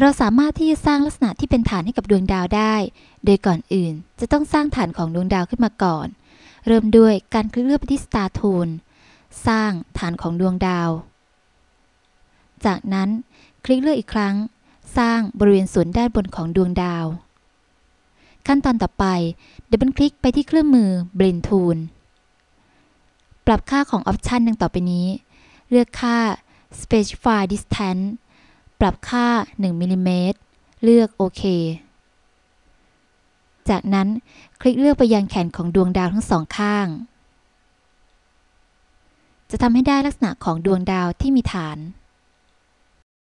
เราสามารถที่จะสร้างลักษณะที่เป็นฐานให้กับดวงดาวได้ โดยก่อนอื่นจะต้องสร้างฐานของดวงดาวขึ้นมาก่อน เริ่มด้วยการคลิกเลือกไปที่ Star Tool สร้างฐานของดวงดาว จากนั้นคลิกเลือกอีกครั้ง สร้างบริเวณส่วนด้านบนของดวงดาว ขั้นตอนต่อไปดับเบิลคลิกไปที่เครื่องมือ Blend Tool ปรับค่าของออปชันดังต่อไปนี้ เลือกค่า Specify Distance ปรับค่า 1มิลิเมตร เลือกโอเค จากนั้นคลิกเลือกไปยังแขนของดวงดาวทั้งสองข้าง จะทำให้ได้ลักษณะของดวงดาวที่มีฐาน